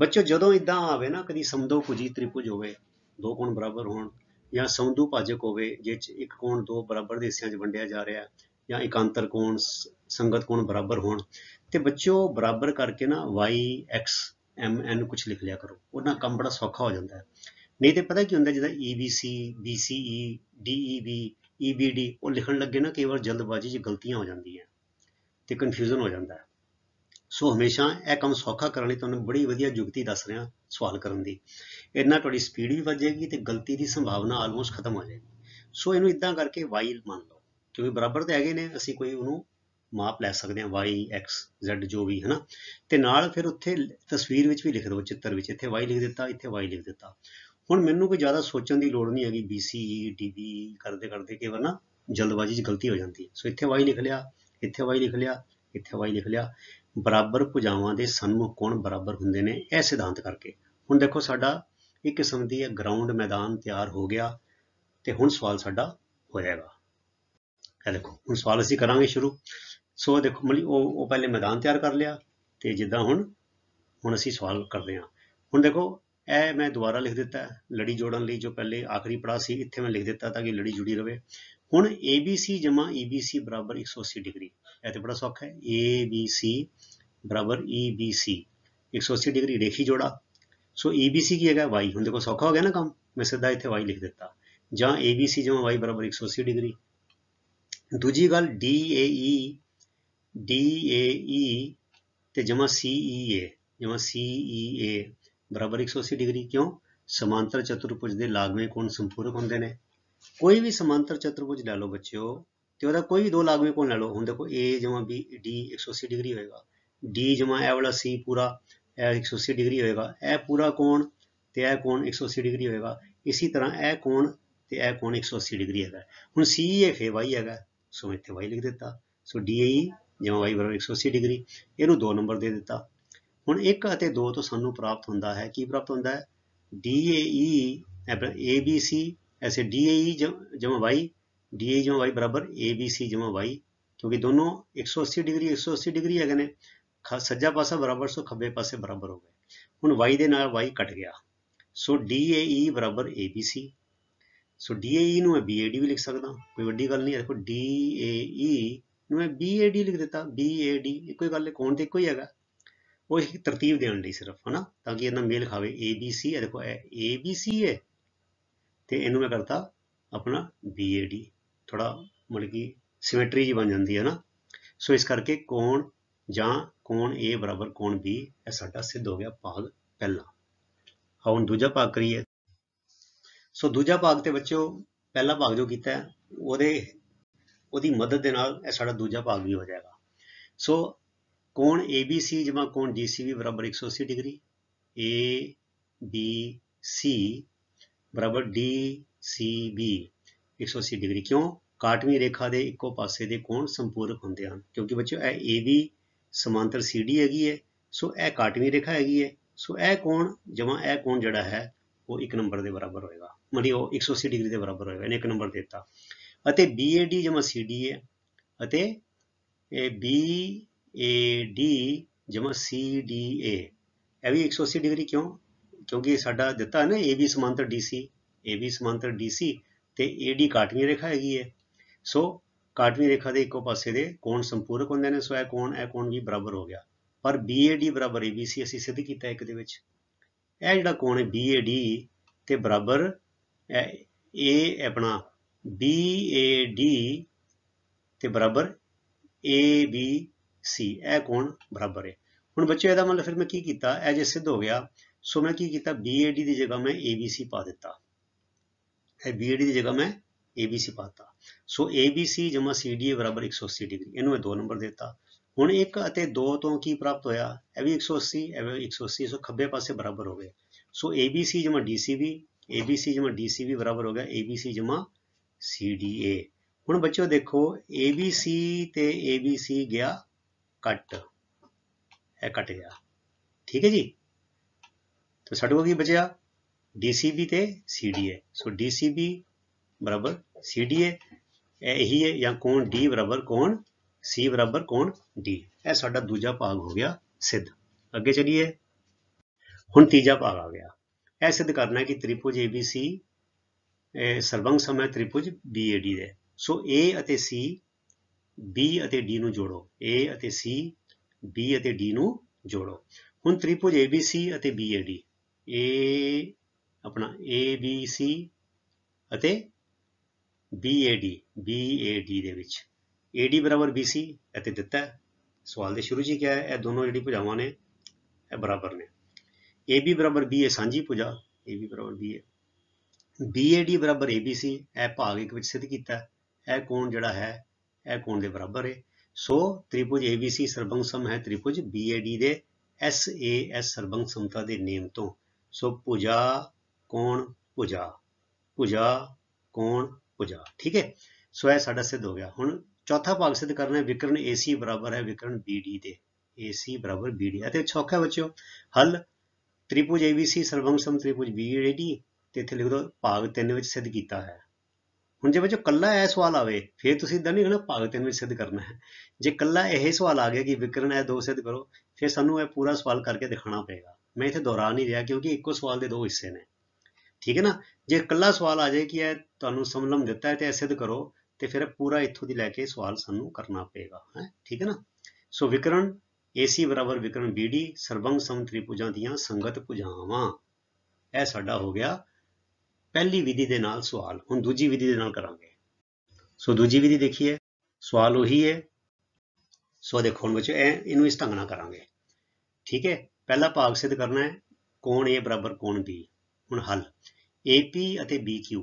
Speaker 1: ਬੱਚੋ ਜਦੋਂ ਇਦਾਂ ਆਵੇ ਨਾ ਕਦੀ ਸਮਦੋ ਪੁਜੀ ਤ੍ਰਿਭੁਜ ਹੋਵੇ ਦੋ ਕੋਣ ਬਰਾਬਰ ਹੋਣ ਜਾਂ ਸੰਧੂ ਭਾਜਕ ਹੋਵੇ ਜਿਸ 'ਚ ਇੱਕ ਕੋਣ ਦੋ ਬਰਾਬਰ ਦੇ ਹਿੱਸਿਆਂ 'ਚ ਵੰਡਿਆ ਜਾ ਰਿਹਾ ਜਾਂ ਇਕਾਂਤਰ ਕੋਣ ਸੰਗਤ ਕੋਣ ਬਰਾਬਰ ਹੋਣ ਤੇ ਬੱਚਿਓ ਬਰਾਬਰ ਕਰਕੇ ਨਾ y x m n ਕੁਝ ਲਿਖ ਲਿਆ ਕਰੋ ਉਹਨਾਂ ਕੰਮ ਬੜਾ ਸੌਖਾ ਹੋ ਜਾਂਦਾ ਹੈ ਨਹੀਂ ਤੇ ਪਤਾ ਕੀ ਹੁੰਦਾ ਜਿਹਦਾ EBC BCE DEB EBD ਉਹ ਲਿਖਣ ਲੱਗੇ ਨਾ ਕਈ ਵਾਰ ਜਲਦਬਾਜ਼ੀ 'ਚ ਗਲਤੀਆਂ ਹੋ ਜਾਂਦੀਆਂ ਤੇ ਕਨਫਿਊਜ਼ਨ ਹੋ ਜਾਂਦਾ ਸੋ ਹਮੇਸ਼ਾ ਇਹ ਕੰਮ ਸੌਖਾ ਕਰਨ ਲਈ ਤੁਹਾਨੂੰ ਬੜੀ ਵਧੀਆ ਯੁਕਤੀ ਦੱਸ ਰਿਹਾ ਸਵਾਲ ਕਰਨ ਦੀ ਇਹਨਾਂ ਤੁਹਾਡੀ ਸਪੀਡ ਵੀ ਵਧੇਗੀ ਤੇ ਗਲਤੀ ਦੀ ਸੰਭਾਵਨਾ ਆਲਮੋਸਟ ਖਤਮ ਹੋ ਜਾਏਗੀ ਸੋ ਇਹਨੂੰ ਇਦਾਂ ਕਰਕੇ ਵਾਈਲ ਮੰਨ ਲਓ ਕਿਉਂਕਿ ਬਰਾਬਰ ਤੇ ਹੈਗੇ ਨੇ ਅਸੀਂ ਕੋਈ ਉਹਨੂੰ ਮਾਪ ਲੈ ਸਕਦੇ ਹਾਂ y x z ਜੋ ਵੀ ਹੈ ਨਾ ਤੇ ਨਾਲ ਫਿਰ ਉੱਥੇ ਤਸਵੀਰ ਵਿੱਚ ਵੀ ਲਿਖ ਦਿਓ ਚਿੱਤਰ ਵਿੱਚ ਇੱਥੇ y ਲਿਖ ਦਿੱਤਾ ਇੱਥੇ y ਲਿਖ ਦਿੱਤਾ ਹੁਣ ਮੈਨੂੰ ਕੋਈ ਜ਼ਿਆਦਾ ਸੋਚਣ ਦੀ ਲੋੜ ਨਹੀਂ ਹੈਗੀ bc e, DB ਕਰਦੇ ਕਰਦੇ ਕਿ ਵਰਨਾ ਜਲਦਬਾਜ਼ੀ 'ਚ ਗਲਤੀ ਹੋ ਜਾਂਦੀ ਹੈ ਸੋ ਇੱਥੇ y ਲਿਖ ਲਿਆ ਇੱਥੇ y ਲਿਖ ਲਿਆ ਇੱਥੇ y ਲਿਖ ਲਿਆ ਬਰਾਬਰ ਭੁਜਾਵਾਂ ਦੇ ਸਨਮੁਖ ਕੋਣ ਬਰਾਬਰ ਹੁੰਦੇ ਨੇ ਇਹ ਸਿਧਾਂਤ ਕਰਕੇ ਹੁਣ ਦੇਖੋ ਸਾਡਾ ਇੱਕ ਕਿਸਮ ਦੀ ਇਹ ਗਰਾਊਂਡ ਮੈਦਾਨ ਤਿਆਰ ਹੋ ਗਿਆ ਤੇ ਹੁਣ ਸਵਾਲ ਸਾਡਾ ਹੋ ਜਾਏਗਾ ਇਹ ਦੇਖੋ ਹੁਣ ਸਵਾਲ ਅਸੀਂ ਕਰਾਂਗੇ ਸ਼ੁਰੂ ਸੋ ਦੇਖੋ ਮਲੀ ਉਹ ਉਹ ਪਹਿਲੇ ਮੈਦਾਨ ਤਿਆਰ ਕਰ ਲਿਆ ਤੇ ਜਿੱਦਾਂ ਹੁਣ ਹੁਣ ਅਸੀਂ ਸਵਾਲ ਕਰਦੇ ਹਾਂ ਹੁਣ ਦੇਖੋ ਇਹ ਮੈਂ ਦੁਬਾਰਾ ਲਿਖ ਦਿੱਤਾ ਲੜੀ ਜੋੜਨ ਲਈ ਜੋ ਪਹਿਲੇ ਆਖਰੀ ਪੜਾ ਸੀ ਇੱਥੇ ਮੈਂ ਲਿਖ ਦਿੱਤਾ ਤਾਂ ਕਿ ਲੜੀ ਜੁੜੀ ਰਵੇ ਹੁਣ ABC ਜਮਾ EBC ਬਰਾਬਰ 180 ਡਿਗਰੀ ਇਹ ਤੇ ਬੜਾ ਸੌਖਾ ਹੈ ABC ਬਰਾਬਰ EBC 180 ਡਿਗਰੀ ਰੇਖੀ ਜੋੜਾ ਸੋ ABC e ਕੀ ਹੈਗਾ y ਹੁਣ ਦੇਖੋ ਸੌਖਾ ਹੋ ਗਿਆ ਨਾ ਕੰਮ ਮੈਂ ਸਿੱਧਾ ਇੱਥੇ y ਲਿਖ ਦਿੱਤਾ ਜਾਂ ABC ਜਮਾ y ਬਰਾਬਰ 180 ਡਿਗਰੀ ਦੂਜੀ ਗੱਲ DAE DAE ਤੇ ਜਮਾ CEA ਜਮਾ CEA ਬਰਾਬਰ 180 ਡਿਗਰੀ ਕਿਉਂ ਸਮਾਂਤਰ ਚਤੁਰਭੁਜ ਦੇ ਲਾਗਵੇਂ ਕੋਣ ਸੰਪੂਰਕ ਹੁੰਦੇ ਨੇ ਕੋਈ ਵੀ ਸਮਾਂਤਰ ਚਤੁਰਭੁਜ ਲੈ ਲਓ ਬੱਚਿਓ ਤੇ ਉਹਦਾ ਕੋਈ ਵੀ ਦੋ ਲਾਗਵੇਂ ਕੋਣ ਲੈ ਲਓ ਹੁਣ ਦੇਖੋ a ਜਮਾ b d 180 ਡਿਗਰੀ ਹੋਏਗਾ d ਜਮਾ ਇਹ ਵਾਲਾ c ਪੂਰਾ ਇਹ 180 ਡਿਗਰੀ ਹੋਏਗਾ ਇਹ ਪੂਰਾ ਕੋਣ ਤੇ ਇਹ ਕੋਣ 180 ਡਿਗਰੀ ਹੋਏਗਾ ਇਸੇ ਤਰ੍ਹਾਂ ਇਹ ਕੋਣ ਤੇ ਇਹ ਕੋਣ 180 ਡਿਗਰੀ ਹੈਗਾ ਹੁਣ c ਇਹ ਫੇ ਵਾਈ ਹੈਗਾ ਸੋ ਇੱਥੇ ਵਾਈ ਲਿਖ ਦਿੱਤਾ ਸੋ d ਇਹ e ਜਮਾ y ਬਰਾਬਰ 180 ਡਿਗਰੀ ਇਹਨੂੰ ਦੋ ਨੰਬਰ ਦੇ ਦਿੱਤਾ ਹੁਣ 1 ਅਤੇ 2 ਤੋਂ ਸਾਨੂੰ ਪ੍ਰਾਪਤ ਹੁੰਦਾ ਹੈ ਕੀ ਪ੍ਰਾਪਤ ਹੁੰਦਾ ਹੈ d a e a b c ऐसे e e e D A जमा वाई डी ए जमा वाई बराबर ए जमा वाई ਕਿਉਂਕਿ ਦੋਨੋਂ 180 ਡਿਗਰੀ 180 ਡਿਗਰੀ ਹੈਗੇ ਨੇ ਸੱਜਾ ਪਾਸਾ ਬਰਾਬਰ ਸੋ ਖੱਬੇ ਪਾਸੇ ਬਰਾਬਰ ਹੋ ਗਏ ਹੁਣ y ਦੇ ਨਾਲ y ਕੱਟ ਗਿਆ ਸੋ DAE ਬਰਾਬਰ ABC ਸੋ DAE ਨੂੰ ਮੈਂ BAD ਵੀ ਲਿਖ ਸਕਦਾ ਕੋਈ ਵੱਡੀ ਗੱਲ ਨਹੀਂ ਦੇਖੋ DAE ਨੂੰ ਮੈਂ BAD ਲਿਖ ਦਿੱਤਾ BAD ਇੱਕੋ ਹੀ ਗੱਲ ਹੈ ਕੋਣ ਤੇ ਇੱਕੋ ਹੀ ਹੈਗਾ ਉਹ ਇੱਕ ਤਰਤੀਬ ਦੇਣ ਲਈ ਸਿਰਫ ਹਨਾ ਤਾਂ ਕਿ ਇਹਨਾਂ ਮੇਲ ਖਾਵੇ ABC ਇਹ ਦੇਖੋ ABC ਹੈ ਤੇ ਇਹਨੂੰ ਮੈਂ ਕਰਤਾ ਆਪਣਾ BAD ਥੋੜਾ ਮਤਲਬ ਕਿ ਸਿਮੈਟਰੀ ਜੀ ਬਣ ਜਾਂਦੀ ਹੈ ਨਾ ਸੋ ਇਸ ਕਰਕੇ ਕੋਣ ਜਾਂ ਕੋਣ A ਬਰਾਬਰ ਕੋਣ B ਇਹ ਸਾਡਾ ਸਿੱਧ ਹੋ ਗਿਆ ਭਾਗ ਪਹਿਲਾ ਹੁਣ ਦੂਜਾ ਭਾਗ ਕਰੀਏ ਸੋ ਦੂਜਾ ਭਾਗ ਤੇ ਬੱਚਿਓ ਪਹਿਲਾ ਭਾਗ ਜੋ ਕੀਤਾ ਉਹਦੇ ਉਹਦੀ ਮਦਦ ਦੇ ਨਾਲ ਇਹ ਸਾਡਾ ਦੂਜਾ ਭਾਗ ਵੀ ਹੋ ਜਾਏਗਾ ਸੋ ਕੋਣ ABC ਜਮਾ ਕੋਣ GCB 180 ਡਿਗਰੀ ABC ਬਰਾਬਰ ਡੀ ਸੀ ਬੀ 180 ਡਿਗਰੀ ਕਿਉਂ ਕਾਟਵੀਂ ਰੇਖਾ ਦੇ ਇੱਕੋ ਪਾਸੇ ਦੇ ਕੋਣ ਸੰਪੂਰਕ ਹੁੰਦੇ ਹਨ ਕਿਉਂਕਿ ਬੱਚਿਓ ਇਹ ਏ ਵੀ ਸਮਾਂਤਰ ਸੀ ਡੀ ਹੈਗੀ ਹੈ ਸੋ ਇਹ ਕਾਟਵੀਂ ਰੇਖਾ ਹੈਗੀ ਹੈ ਸੋ ਇਹ ਕੋਣ ਜਮਾ ਇਹ ਕੋਣ ਜਿਹੜਾ ਹੈ ਉਹ ਇੱਕ ਨੰਬਰ ਦੇ ਬਰਾਬਰ ਹੋਏਗਾ ਮਤਲਬ ਉਹ 180 ਡਿਗਰੀ ਦੇ ਬਰਾਬਰ ਹੋਏਗਾ ਇਹਨੇ ਇੱਕ ਨੰਬਰ ਦਿੱਤਾ ਅਤੇ BAD ਜਮਾ ਹੈ ਅਤੇ ਇਹ BAD ਜਮਾ CDA ਇਹ ਵੀ 180 ਡਿਗਰੀ ਕਿਉਂ ਕਿਉਂਕਿ ਸਾਡਾ ਦਿੱਤਾ ਨਾ AB ਸਮਾਂਤਰ DC AB ਸਮਾਂਤਰ DC ਤੇ AD ਕਾਟਵੀਂ ਰੇਖਾ ਹੈਗੀ ਹੈ ਸੋ ਕਾਟਵੀਂ ਰੇਖਾ ਦੇ ਇੱਕੋ ਪਾਸੇ ਦੇ ਕੋਣ ਸੰਪੂਰਕ ਹੁੰਦੇ ਨੇ ਸੋ ਇਹ ਕੋਣ ਇਹ ਕੋਣ ਵੀ ਬਰਾਬਰ ਹੋ ਗਿਆ ਪਰ BAD ਬਰਾਬਰ ABC ਅਸੀਂ ਸਿੱਧ ਕੀਤਾ ਇੱਕ ਦੇ ਵਿੱਚ ਇਹ ਜਿਹੜਾ ਕੋਣ ਹੈ BAD ਤੇ ਬਰਾਬਰ ਇਹ ਆਪਣਾ BAD ਤੇ ਬਰਾਬਰ ABC ਇਹ ਕੋਣ ਬਰਾਬਰ ਹੈ ਹੁਣ ਬੱਚੇ ਇਹਦਾ ਮਤਲਬ ਫਿਰ ਮੈਂ ਕੀ ਕੀਤਾ ਇਹ ਜੇ ਸਿੱਧ ਹੋ ਗਿਆ ਸੋ ਮੈਂ ਕੀ ਕੀਤਾ BAD ਦੀ ਜਗ੍ਹਾ ਮੈਂ ABC ਪਾ ਦਿੱਤਾ ਇਹ BAD ਦੀ ਜਗ੍ਹਾ ਮੈਂ ABC ਪਾਤਾ ਸੋ ABC ਜਮਾ CDA ਬਰਾਬਰ 180 ਡਿਗਰੀ ਇਹਨੂੰ ਮੈਂ 2 ਨੰਬਰ ਦਿੱਤਾ ਹੁਣ 1 ਅਤੇ 2 ਤੋਂ ਕੀ ਪ੍ਰਾਪਤ ਹੋਇਆ ਇਹ ਵੀ 180 ਇਹ ਵੀ 180 ਸੋ ਖੱਬੇ ਪਾਸੇ ਬਰਾਬਰ ਹੋ ਗਏ ਸੋ ABC ਜਮਾ DCB ABC ਜਮਾ DCB ਬਰਾਬਰ ਹੋ ਗਿਆ ABC ਜਮਾ CDA ਹੁਣ ਬੱਚਿਓ ਦੇਖੋ ABC ਤੇ ABC ਗਿਆ ਕੱਟ ਇਹ ਕੱਟ ਗਿਆ ਠੀਕ ਹੈ ਜੀ ਤੇ ਸਾਡੇ ਕੋਲ ਕੀ ਬਚਿਆ DCB ਤੇ CDA ਸੋ DCB ਬਰਾਬਰ CDA ਹੀ ਹੈ ਜਾਂ ਕੋਣ D ਬਰਾਬਰ ਕੋਣ C ਬਰਾਬਰ ਕੋਣ D ਇਹ ਸਾਡਾ ਦੂਜਾ ਭਾਗ ਹੋ ਗਿਆ ਸਿੱਧ ਅੱਗੇ ਚਲੀਏ ਹੁਣ ਤੀਜਾ ਭਾਗ ਆ ਗਿਆ ਇਹ ਸਿੱਧ ਕਰਨਾ ਕਿ ਤ੍ਰਿਭੁਜ ABC ਸਰਵੰਗ ਸਮੇਂ ਤ੍ਰਿਭੁਜ BAD ਦੇ ਸੋ A ਅਤੇ C B ਅਤੇ D ਨੂੰ ਜੋੜੋ A ਅਤੇ C B ਅਤੇ D ਨੂੰ ਜੋੜੋ ਹੁਣ ਤ੍ਰਿਭੁਜ ABC ਅਤੇ BAD A ਆਪਣਾ ABC ਅਤੇ BAD BAD ਦੇ ਵਿੱਚ AD D ਬਰਾਬਰ B ਅਤੇ ਦਿੱਤਾ ਸਵਾਲ ਦੇ ਸ਼ੁਰੂ ਜੀ ਕਿਹਾ ਹੈ ਇਹ ਦੋਨੋਂ ਜਿਹੜੀ ਭੁਜਾਵਾਂ ਨੇ ਇਹ ਬਰਾਬਰ ਨੇ AB B ਬਰਾਬਰ B ਸਾਂਝੀ ਭੁਜਾ AB B ਬਰਾਬਰ B A ਬਰਾਬਰ A ਇਹ ਭਾਗ ਇੱਕ ਵਿੱਚ ਸਿੱਧ ਕੀਤਾ ਇਹ ਕੋਣ ਜਿਹੜਾ ਹੈ ਇਹ ਕੋਣ ਦੇ ਬਰਾਬਰ ਹੈ ਸੋ ਤ੍ਰਿਭੁਜ ABC ਸਰਬੰਗ ਸਮ ਹੈ ਤ੍ਰਿਭੁਜ BAD ਦੇ SAS ਸਰਬੰਗ ਸਮਤਾ ਦੇ ਨਿਯਮ ਤੋਂ ਸੋ ਭੁਜਾ ਕੋਣ ਭੁਜਾ ਭੁਜਾ ਕੋਣ ਭੁਜਾ ਠੀਕ ਹੈ ਸੋ ਇਹ ਸਾਡਾ ਸਿੱਧ ਹੋ ਗਿਆ ਹੁਣ ਚੌਥਾ ਭਾਗ ਸਿੱਧ ਕਰਨਾ ਹੈ ਵਿਕਰਨ AC ਬਰਾਬਰ ਹੈ ਵਿਕਰਨ BD ਦੇ AC ਬਰਾਬਰ BD ਅਤੇ ਸੌਖਾ ਬੱਚਿਓ ਹੱਲ ਤ੍ਰਿਭੁਜ ABC ਸਰਵੰਗਸਮ ਤ੍ਰਿਭੁਜ BAD ਤੇ ਇੱਥੇ ਲਿਖ ਦੋ ਭਾਗ 3 ਵਿੱਚ ਸਿੱਧ ਕੀਤਾ ਹੈ ਹੁਣ ਜੇ ਬੱਚੋ ਕੱਲਾ ਇਹ ਸਵਾਲ ਆਵੇ ਫਿਰ ਤੁਸੀਂ ਇਦਾਂ ਨਹੀਂ ਕਰਨਾ ਭਾਗ 3 ਵਿੱਚ ਸਿੱਧ ਕਰਨਾ ਹੈ ਜੇ ਕੱਲਾ ਇਹ ਸਵਾਲ ਆ ਗਿਆ ਕਿ ਵਿਕਰਨ ਹੈ ਦੋ ਸਿੱਧ ਕਰੋ ਫਿਰ ਸਾਨੂੰ ਇਹ ਪੂਰਾ ਸਵਾਲ ਕਰਕੇ ਦਿਖਾਣਾ ਪਏਗਾ ਮੈਂ ਇੱਥੇ ਦੁਹਰਾ ਨਹੀਂ ਰਿਹਾ ਕਿਉਂਕਿ ਇੱਕੋ ਸਵਾਲ ਦੇ ਦੋ ਹਿੱਸੇ ਨੇ ਠੀਕ ਹੈ ਨਾ ਜੇ ਇਕੱਲਾ ਸਵਾਲ ਆ ਜਾਏ ਕਿ ਇਹ ਤੁਹਾਨੂੰ ਸਮਲਮ ਦਿੱਤਾ ਹੈ ਤੇ ਸਿੱਧ ਕਰੋ ਤੇ ਫਿਰ ਪੂਰਾ ਇੱਥੋਂ ਦੀ ਲੈ ਕੇ ਸਵਾਲ ਸਾਨੂੰ ਕਰਨਾ ਪਏਗਾ ਹੈ ਠੀਕ ਹੈ ਨਾ ਸੋ ਵਿਕਰਣ AC ਬਰਾਬਰ ਵਿਕਰਣ BD ਸਰਬੰਗ ਸਮ ਤ੍ਰਿਭੁਜਾਂ ਦੀਆਂ ਸੰਗਤ ਪੁਜਾਵਾਂ ਇਹ ਸਾਡਾ ਹੋ ਗਿਆ ਪਹਿਲੀ ਵਿਧੀ ਦੇ ਨਾਲ ਸਵਾਲ ਹੁਣ ਦੂਜੀ ਵਿਧੀ ਦੇ ਨਾਲ ਕਰਾਂਗੇ ਸੋ ਦੂਜੀ ਵਿਧੀ ਦੇਖੀਏ ਸਵਾਲ ਉਹੀ ਹੈ ਸੋ ਦੇਖੋ ਹੁਣ ਬੱਚੇ ਇਹਨੂੰ ਇਸ ਢੰਗ ਨਾਲ ਕਰਾਂਗੇ ਠੀਕ ਹੈ ਪਹਿਲਾ ਭਾਗ ਸਿੱਧ ਕਰਨਾ ਹੈ ਕੋਣ A ਬਰਾਬਰ ਕੋਣ B ਹੁਣ ਹੱਲ AP ਅਤੇ BQ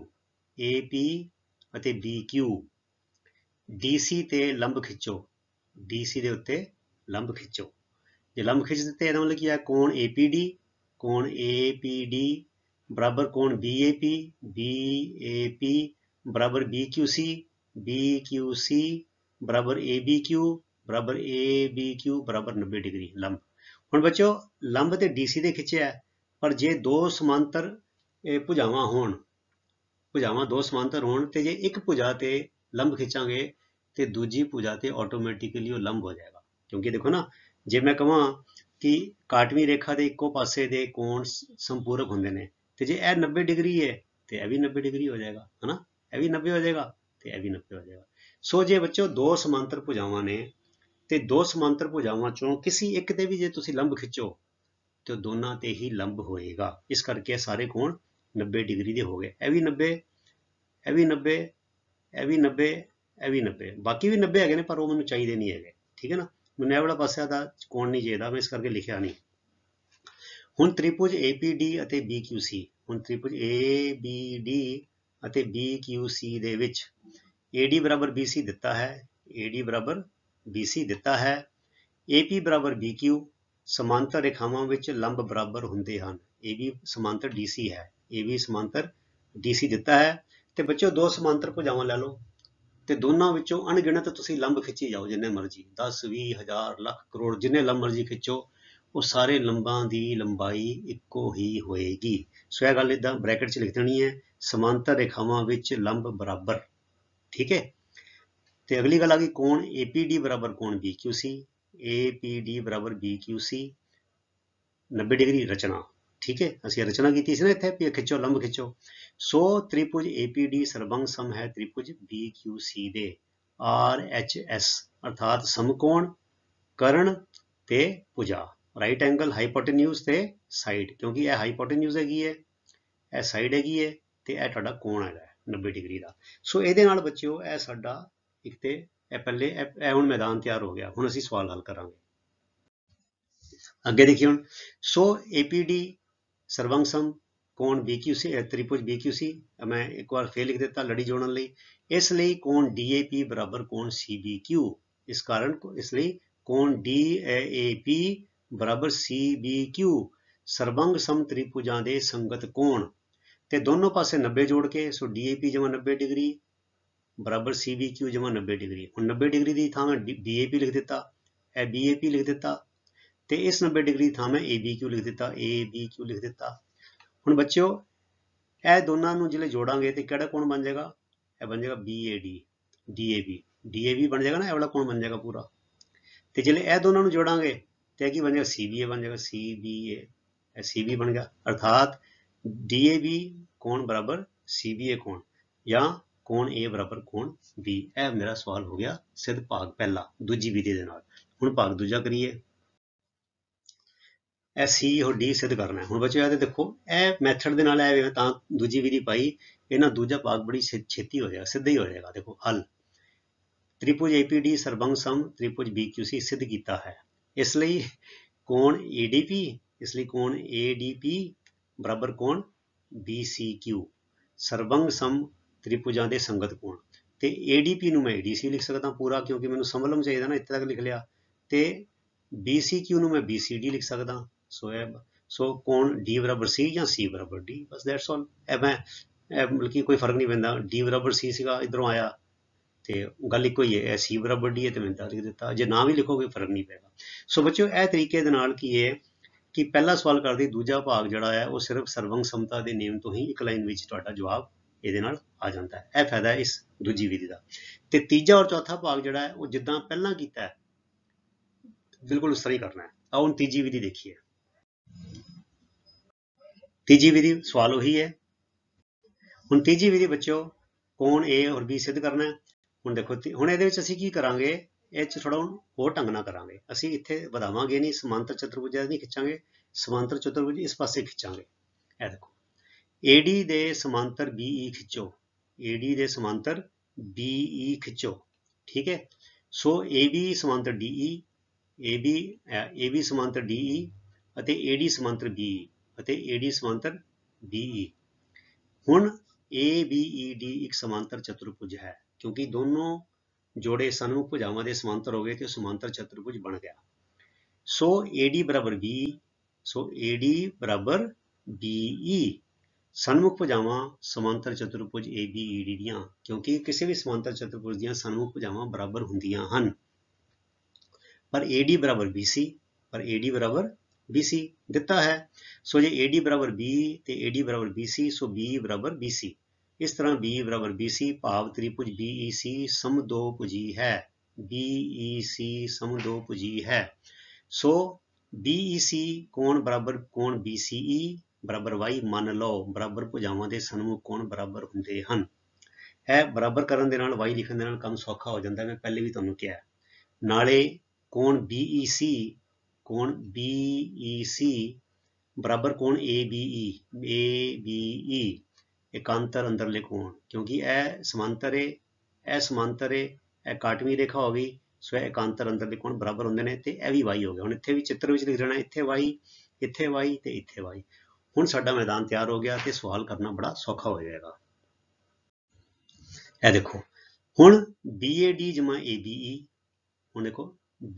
Speaker 1: AP ਅਤੇ BQ DC ਤੇ ਲੰਬ ਖਿੱਚੋ DC ਦੇ ਉੱਤੇ ਲੰਬ ਖਿੱਚੋ ਜੇ ਲੰਬ ਖਿੱਚ ਦਿੱਤੇ ਇਹਦਾ ਮਤਲਬ ਕੀ ਹੈ ਕੋਣ APD ਕੋਣ APD ਬਰਾਬਰ ਕੋਣ BAP BAP ਬਰਾਬਰ BQC BQC ਬਰਾਬਰ ABQ ਬਰਾਬਰ ABQ ਬਰਾਬਰ 90 ਡਿਗਰੀ ਲੰਬ ਹੁਣ ਬੱਚਿਓ ਲੰਬ ਤੇ ਡੀਸੀ ਦੇ ਖਿੱਚਿਆ ਪਰ ਜੇ ਦੋ ਸਮਾਂਤਰ ਇਹ ਭੁਜਾਵਾਂ ਹੋਣ ਭੁਜਾਵਾਂ ਦੋ ਸਮਾਂਤਰ ਹੋਣ ਤੇ ਜੇ ਇੱਕ ਭੁਜਾ ਤੇ ਲੰਬ ਖਿੱਚਾਂਗੇ ਤੇ ਦੂਜੀ ਭੁਜਾ ਤੇ ਆਟੋਮੈਟਿਕਲੀ ਉਹ ਲੰਬ ਹੋ ਜਾਏਗਾ ਕਿਉਂਕਿ ਦੇਖੋ ਨਾ ਜੇ ਮੈਂ ਕਹਾਂ ਕਿ ਕਾਟਵੀਂ ਰੇਖਾ ਦੇ ਇੱਕੋ ਪਾਸੇ ਦੇ ਕੋਣ ਸੰਪੂਰਕ ਹੁੰਦੇ ਨੇ ਤੇ ਜੇ ਇਹ 90 ਡਿਗਰੀ ਹੈ ਤੇ ਇਹ ਵੀ 90 ਡਿਗਰੀ ਹੋ ਜਾਏਗਾ ਹਨਾ ਇਹ ਵੀ 90 ਹੋ ਜਾਏਗਾ ਤੇ ਇਹ ਵੀ 90 ਹੋ ਜਾਏਗਾ ਸੋ ਜੇ ਬੱਚੋ ਦੋ ਸਮਾਂਤਰ ਭੁਜਾਵਾਂ ਨੇ ਤੇ ਦੋ ਸਮਾਂਤਰ ਭੁਜਾਵਾਂ ਚੋਂ ਕਿਸੇ ਇੱਕ ਦੇ ਵੀ ਜੇ ਤੁਸੀਂ ਲੰਬ ਖਿੱਚੋ ਤੇ ਦੋਨਾਂ ਤੇ ਹੀ ਲੰਬ ਹੋਏਗਾ ਇਸ ਕਰਕੇ ਸਾਰੇ ਕੋਣ 90 ਡਿਗਰੀ ਦੇ ਹੋ ਗਏ ਇਹ ਵੀ 90 ਇਹ ਵੀ 90 ਇਹ ਵੀ 90 ਇਹ ਵੀ 90 ਬਾਕੀ ਵੀ 90 ਹੈਗੇ ਨੇ ਪਰ ਉਹ ਮੈਨੂੰ ਚਾਹੀਦੇ ਨਹੀਂ ਹੈਗੇ ਠੀਕ ਹੈ ਨਾ ਮੈਨੂੰ ਇਹ ਵਾਲਾ ਪਾਸਿਆ ਦਾ ਕੋਣ ਨਹੀਂ ਚਾਹੀਦਾ ਮੈਂ ਇਸ ਕਰਕੇ ਲਿਖਿਆ ਨਹੀਂ ਹੁਣ ਤ੍ਰਿਭੁਜ APD ਅਤੇ BQC ਹੁਣ ਤ੍ਰਿਭੁਜ ABD ਅਤੇ BQC ਦੇ ਵਿੱਚ AD BC ਦਿੱਤਾ ਹੈ AD BC ਦਿੱਤਾ ਹੈ AP BQ ਸਮਾਂਤਰ ਰੇਖਾਵਾਂ ਵਿੱਚ ਲੰਬ ਬਰਾਬਰ ਹੁੰਦੇ ਹਨ AB ਸਮਾਂਤਰ DC ਹੈ AB ਸਮਾਂਤਰ DC ਦਿੱਤਾ ਹੈ ਤੇ ਬੱਚਿਓ ਦੋ ਸਮਾਂਤਰ ਭੁਜਾਵਾਂ ਲੈ ਲਓ ਤੇ ਦੋਨਾਂ ਵਿੱਚੋਂ ਅਣਗਿਣਤ ਤੁਸੀਂ ਲੰਬ ਖਿੱਚੀ ਜਾਓ ਜਿੰਨੇ ਮਰਜ਼ੀ 10 20000 ਲੱਖ ਕਰੋੜ ਜਿੰਨੇ ਲੰਬ ਮਰਜ਼ੀ ਖਿੱਚੋ ਉਹ ਸਾਰੇ ਲੰਬਾਂ ਦੀ ਲੰਬਾਈ ਇੱਕੋ ਹੀ ਹੋਏਗੀ ਸੋ ਇਹ ਗੱਲ ਇਦਾਂ ਬ੍ਰੈਕਟ 'ਚ ਲਿਖ ਦੇਣੀ ਹੈ ਸਮਾਂਤਰ ਰੇਖਾਵਾਂ ਵਿੱਚ ਲੰਬ ਬਰਾਬਰ ਠੀਕ ਹੈ ਤੇ ਅਗਲੀ ਗੱਲ ਆ ਗਈ ਕੋਣ APD ਬਰਾਬਰ ਕੋਣ BQC APD ਬਰਾਬਰ BQC 90 ਡਿਗਰੀ ਰਚਨਾ ਠੀਕ ਹੈ ਅਸੀਂ ਰਚਨਾ ਕੀਤੀ ਸੀ ਨਾ ਇੱਥੇ ਵੀ ਖਿੱਚੋ ਲੰਬ ਖਿੱਚੋ ਸੋ ਤ੍ਰਿਭੁਜ APD ਸਰਬੰਗ ਸਮ ਹੈ ਤ੍ਰਿਭੁਜ BQC ਦੇ RHS ਅਰਥਾਤ ਸਮਕੋਣ ਕਰਨ ਤੇ ਭੁਜਾ ਰਾਈਟ ਐਂਗਲ ਹਾਈਪੋਟੈਨਿਊਸ ਤੇ ਸਾਈਡ ਕਿਉਂਕਿ ਇਹ ਹਾਈਪੋਟੈਨਿਊਸ ਹੈਗੀ ਹੈ ਇਹ ਸਾਈਡ ਹੈਗੀ ਹੈ ਤੇ ਇਹ ਤੁਹਾਡਾ ਕੋਣ ਹੈਗਾ 90 ਡਿਗਰੀ ਦਾ ਸੋ ਇਹਦੇ ਨਾਲ ਬੱਚਿਓ ਇਹ ਸਾਡਾ ਇੱਕ ਤੇ ਇਹ ਪੱਲੇ ਇਹ ਹੁਣ ਮੈਦਾਨ ਤਿਆਰ ਹੋ ਗਿਆ ਹੁਣ ਅਸੀਂ ਸਵਾਲ ਹੱਲ ਕਰਾਂਗੇ ਅੱਗੇ ਦੇਖੀਏ ਹੁਣ ਸੋ ਏਪੀਡੀ ਸਰਵੰਗ ਸਮ ਕੋਣ BQC ਤ੍ਰਿਭੁਜ BQC ਮੈਂ ਇੱਕ ਵਾਰ ਫੇਰ ਲਿਖ ਦਿੱਤਾ ਲੜੀ ਜੋੜਨ ਲਈ ਇਸ ਲਈ ਕੋਣ ਡੀਏਪੀ ਬਰਾਬਰ ਕੋਣ ਸੀਬੀਕਿਊ ਇਸ ਕਾਰਨ ਕੋ ਇਸ ਲਈ ਕੋਣ DAP ਬਰਾਬਰ ਸੀਬੀਕਿਊ ਸਰਵੰਗ ਸਮ ਦੇ ਸੰਗਤ ਕੋਣ ਤੇ ਦੋਨੋਂ ਪਾਸੇ 90 ਜੋੜ ਕੇ ਸੋ ਡੀਏਪੀ DAP 90 ਡਿਗਰੀ ਬਰਾਬਰ CBQ ਜਮਾ 90 ਡਿਗਰੀ ਹੁਣ 90 ਡਿਗਰੀ ਦੀ ਥਾਂ ਮੈਂ BAP ਲਿਖ ਦਿੱਤਾ ਐ BAP ਲਿਖ ਦਿੱਤਾ ਤੇ ਇਸ 90 ਡਿਗਰੀ ਥਾਂ ਮੈਂ ABQ ਲਿਖ ਦਿੱਤਾ ABQ ਲਿਖ ਦਿੱਤਾ ਹੁਣ ਬੱਚਿਓ ਇਹ ਦੋਨਾਂ ਨੂੰ ਜਿਹੜੇ ਜੋੜਾਂਗੇ ਤੇ ਕਿਹੜਾ ਕੋਣ ਬਣ ਜਾਏਗਾ ਇਹ ਬਣ ਜਾਏਗਾ BAD DAB DAB ਬਣ ਜਾਏਗਾ ਨਾ ਇਹ ਵਾਲਾ ਕੋਣ ਬਣ ਜਾਏਗਾ ਪੂਰਾ ਤੇ ਜਿਹੜੇ ਇਹ ਦੋਨਾਂ ਨੂੰ ਜੋੜਾਂਗੇ ਤੇ ਕੀ ਬਣ ਜਾਏਗਾ CBA ਬਣ ਜਾਏਗਾ CBA ਇਹ CB ਬਣ ਗਿਆ ਅਰਥਾਤ DAB ਕੋਣ ਬਰਾਬਰ CBA ਕੋਣ ਜਾਂ ਕੋਣ A ਬਰਾਬਰ ਕੋਣ B ਇਹ ਮੇਰਾ ਸਵਾਲ ਹੋ ਗਿਆ ਸਿੱਧ ਭਾਗ ਪਹਿਲਾ ਦੂਜੀ ਵਿਧੀ ਦੇ ਨਾਲ ਹੁਣ ਭਾਗ ਦੂਜਾ ਕਰੀਏ ਐ C ਹੋ D ਸਿੱਧ ਕਰਨਾ ਹੁਣ ਬੱਚਿਓ ਇਹ ਦੇਖੋ ਇਹ ਮੈਥਡ ਦੇ ਨਾਲ ਐਵੇਂ ਤਾਂ ਦੂਜੀ ਵਿਧੀ ਪਾਈ ਇਹਨਾਂ ਦੂਜਾ ਭਾਗ ਬੜੀ ਛੇਤੀ ਹੋ ਜਾਏਗਾ ਸਿੱਧਾ ਹੀ ਹੋ ਜਾਏਗਾ ਦੇਖੋ ਹਲ ਤ੍ਰਿਭੁਜ APD ਸਰਬੰਗ ਸਮ ਤ੍ਰਿਭੁਜ BQC ਸਿੱਧ ਕੀਤਾ ਹੈ ਇਸ ਲਈ ਕੋਣ ADP ਇਸ ਲਈ ਕੋਣ ADP ਬਰਾਬਰ ਕੋਣ BCQ ਸਰਬੰਗ ਸਮ ਤ੍ਰਿਭੁਜਾਂ ਦੇ ਸੰਗਤ ਕੋਣ ਤੇ ADP ਨੂੰ ਮੈਂ ADC ਲਿਖ ਸਕਦਾ ਪੂਰਾ ਕਿਉਂਕਿ ਮੈਨੂੰ ਸੰਭਲਮ ਚਾਹੀਦਾ ਨਾ ਇੱਥੇ ਤੱਕ ਲਿਖ ਲਿਆ ਤੇ BCQ ਨੂੰ ਮੈਂ BCD ਲਿਖ ਸਕਦਾ ਸੋ ਐ ਸੋ ਕੋਣ D ਬਰਾਬਰ C ਜਾਂ C ਬਰਾਬਰ D ਬਸ ਦੈਟਸ ਆਲ ਇਹ ਮੈਂ ਬਲਕਿ ਕੋਈ ਫਰਕ ਨਹੀਂ ਪੈਂਦਾ D ਬਰਾਬਰ C ਸੀਗਾ ਇਧਰੋਂ ਆਇਆ ਤੇ ਗੱਲ ਇੱਕੋ ਹੀ ਹੈ ਸੀ ਬਰਾਬਰ ਡੀ ਹੈ ਤੇ ਮੈਂ ਤਾਂ ਲਿਖ ਦਿੱਤਾ ਜੇ ਨਾ ਵੀ ਲਿਖੋਗੇ ਫਰਕ ਨਹੀਂ ਪੈਗਾ ਸੋ ਬੱਚਿਓ ਇਹ ਤਰੀਕੇ ਦੇ ਨਾਲ ਕੀ ਹੈ ਕਿ ਪਹਿਲਾ ਸਵਾਲ ਕਰਦੇ ਦੂਜਾ ਭਾਗ ਜਿਹੜਾ ਹੈ ਉਹ ਸਿਰਫ ਸਰਵੰਗ ਸਮਤਾ ਦੇ ਨਿਯਮ ਤੋਂ ਹੀ ਇੱਕ ਲਾਈਨ ਵਿੱਚ ਤੁਹਾਡਾ ਜਵਾਬ ਇਹਦੇ ਨਾਲ ਆ ਜਾਂਦਾ ਹੈ ਇਹ ਫਾਇਦਾ ਇਸ ਦੂਜੀ ਵਿਧੀ ਦਾ ਤੇ ਤੀਜਾ ਔਰ ਚੌਥਾ ਭਾਗ ਜਿਹੜਾ ਹੈ ਉਹ ਜਿੱਦਾਂ ਪਹਿਲਾਂ ਕੀਤਾ ਹੈ ਬਿਲਕੁਲ ਉਸ ਤਰ੍ਹਾਂ ਹੀ ਕਰਨਾ ਹੈ ਆਓ ਹੁਣ ਤੀਜੀ ਵਿਧੀ ਦੇਖੀਏ ਤੀਜੀ ਵਿਧੀ ਸਵਾਲ ਉਹੀ ਹੈ ਹੁਣ ਤੀਜੀ ਵਿਧੀ ਬੱਚਿਓ ਕੌਣ A ਔਰ B ਸਿੱਧ ਕਰਨਾ ਹੈ ਹੁਣ ਦੇਖੋ ਹੁਣ ਇਹਦੇ ਵਿੱਚ ਅਸੀਂ ਕੀ ਕਰਾਂਗੇ ਇਹ ਚ ਥੋੜਾ ਹੋਰ ਢੰਗ ਨਾਲ ਕਰਾਂਗੇ ਅਸੀਂ ਇੱਥੇ ਵਧਾਵਾਂਗੇ ਨਹੀਂ ਸਮਾਂਤਰ ਚਤੁਰਭੁਜ ਨਹੀਂ ਖਿੱਚਾਂਗੇ ਸਮਾਂਤਰ ਚਤੁਰਭੁਜ ਇਸ ਪਾਸੇ ਖਿੱਚਾਂਗੇ ਇਹ ਦੇਖੋ AD ਦੇ ਸਮਾਂਤਰ BE ਖਿੱਚੋ AD ਦੇ ਸਮਾਂਤਰ BE ਖਿੱਚੋ ਠੀਕ ਹੈ ਸੋ AB ਸਮਾਂਤਰ DE AB AB ਸਮਾਂਤਰ DE ਅਤੇ AD ਸਮਾਂਤਰ BE ਅਤੇ AD ਸਮਾਂਤਰ BE ਹੁਣ ABED ਇੱਕ ਸਮਾਂਤਰ ਚਤੁਰਭੁਜ ਹੈ ਕਿਉਂਕਿ ਦੋਨੋਂ ਜੋੜੇ ਸਨਮੁਖ ਭੁਜਾਵਾਂ ਦੇ ਸਮਾਂਤਰ ਹੋ ਗਏ ਤੇ ਸਮਾਂਤਰ ਚਤੁਰਭੁਜ ਬਣ ਗਿਆ ਸੋ AD BE so AD BE ਸਨਮੁਖ ਭੁਜਾਵਾਂ ਸਮਾਂਤਰ ਚਤੁਰਭੁਜ ABED ਦੀਆਂ ਕਿਉਂਕਿ ਕਿਸੇ ਵੀ ਸਮਾਂਤਰ ਚਤੁਰਭੁਜ ਦੀਆਂ ਸਨਮੁਖ ਭੁਜਾਵਾਂ ਬਰਾਬਰ ਹੁੰਦੀਆਂ ਹਨ ਪਰ AD ਬਰਾਬਰ BC ਪਰ AD ਬਰਾਬਰ BC ਦਿੱਤਾ ਹੈ ਸੋ ਜੇ AD ਬਰਾਬਰ B ਤੇ AD ਬਰਾਬਰ BC ਸੋ B ਬਰਾਬਰ BC ਇਸ ਤਰ੍ਹਾਂ B ਬਰਾਬਰ BC ਭਾਵ ਤ੍ਰਿਭੁਜ BEC ਸਮਦੋਭੁਜੀ ਹੈ BEC ਸਮਦੋਭੁਜੀ ਹੈ ਸੋ BEC ਕੋਣ ਬਰਾਬਰ ਕੋਣ BCE ਬਰਾਬਰ y ਮੰਨ ਲਓ ਬਰਾਬਰ ਭੁਜਾਵਾਂ ਦੇ ਸਨਮੁਖ ਕੋਣ ਬਰਾਬਰ ਹੁੰਦੇ ਹਨ ਹੈ ਬਰਾਬਰ ਕਰਨ ਦੇ ਨਾਲ y ਲਿਖਣ ਦੇ ਨਾਲ ਕੰਮ ਸੌਖਾ ਹੋ ਜਾਂਦਾ ਮੈਂ ਪਹਿਲੇ ਵੀ ਤੁਹਾਨੂੰ ਕਿਹਾ ਨਾਲੇ ਕੋਣ BEC ਕੋਣ BEC ਬਰਾਬਰ ਕੋਣ ABE ABE ਇਕਾਂਤਰ ਅੰਦਰਲੇ ਕੋਣ ਕਿਉਂਕਿ ਇਹ ਸਮਾਂਤਰ ਹੈ ਇਹ ਸਮਾਂਤਰ ਹੈ ਇਹ ਕਾਟਵੀਂ ਰੇਖਾ ਹੋ ਗਈ ਸੋ ਇਹ ਇਕਾਂਤਰ ਅੰਦਰਲੇ ਕੋਣ ਬਰਾਬਰ ਹੁੰਦੇ ਨੇ ਤੇ ਇਹ ਵੀ y ਹੋ ਗਿਆ ਹੁਣ ਇੱਥੇ ਵੀ ਚਿੱਤਰ ਵਿੱਚ ਲਿਖ ਦੇਣਾ ਇੱਥੇ y ਇੱਥੇ y ਤੇ ਇੱਥੇ y ਹੁਣ ਸਾਡਾ ਮੈਦਾਨ ਤਿਆਰ ਹੋ ਗਿਆ ਤੇ ਸਵਾਲ ਕਰਨਾ ਬੜਾ ਸੌਖਾ ਹੋ ਜਾਏਗਾ ਇਹ ਦੇਖੋ ਹੁਣ BAD ਜਮਾ ABE ਹੁਣ ਦੇਖੋ